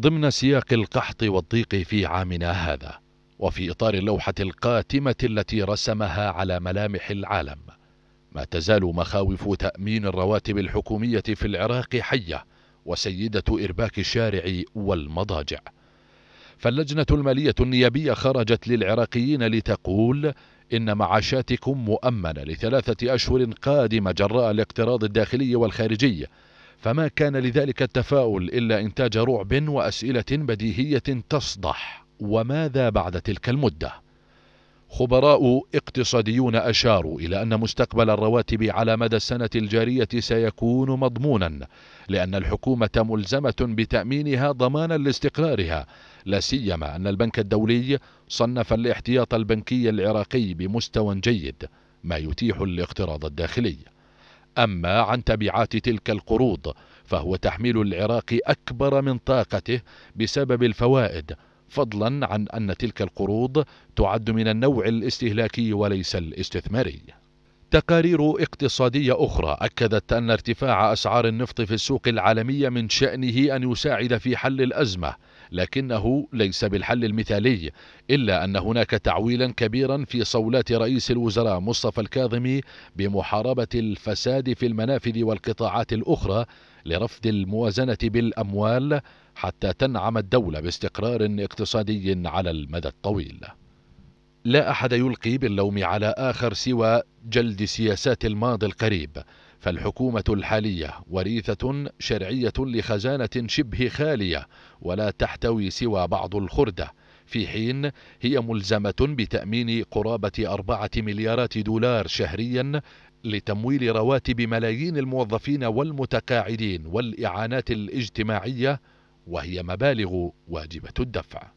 ضمن سياق القحط والضيق في عامنا هذا وفي إطار اللوحة القاتمة التي رسمها على ملامح العالم ما تزال مخاوف تأمين الرواتب الحكومية في العراق حية وسيدة إرباك الشارع والمضاجع فاللجنة المالية النيابية خرجت للعراقيين لتقول إن معاشاتكم مؤمنة لثلاثة أشهر قادمة جراء الاقتراض الداخلي والخارجي فما كان لذلك التفاؤل إلا إنتاج رعب وأسئلة بديهية تصدح وماذا بعد تلك المدة؟ خبراء اقتصاديون أشاروا إلى أن مستقبل الرواتب على مدى السنة الجارية سيكون مضمونا لأن الحكومة ملزمة بتأمينها ضمانا لاستقرارها لا سيما أن البنك الدولي صنف الاحتياط البنكي العراقي بمستوى جيد ما يتيح الاقتراض الداخلي أما عن تبعات تلك القروض فهو تحميل العراق أكبر من طاقته بسبب الفوائد فضلا عن أن تلك القروض تعد من النوع الاستهلاكي وليس الاستثماري تقارير اقتصادية أخرى أكدت أن ارتفاع أسعار النفط في السوق العالمية من شأنه أن يساعد في حل الأزمة لكنه ليس بالحل المثالي إلا أن هناك تعويلا كبيرا في صولات رئيس الوزراء مصطفى الكاظمي بمحاربة الفساد في المنافذ والقطاعات الأخرى لرفض الموازنة بالأموال حتى تنعم الدولة باستقرار اقتصادي على المدى الطويل لا أحد يلقي باللوم على آخر سوى جلد سياسات الماضي القريب فالحكومة الحالية وريثة شرعية لخزانة شبه خالية ولا تحتوي سوى بعض الخردة في حين هي ملزمة بتأمين قرابة أربعة مليارات دولار شهريا لتمويل رواتب ملايين الموظفين والمتقاعدين والإعانات الاجتماعية وهي مبالغ واجبة الدفع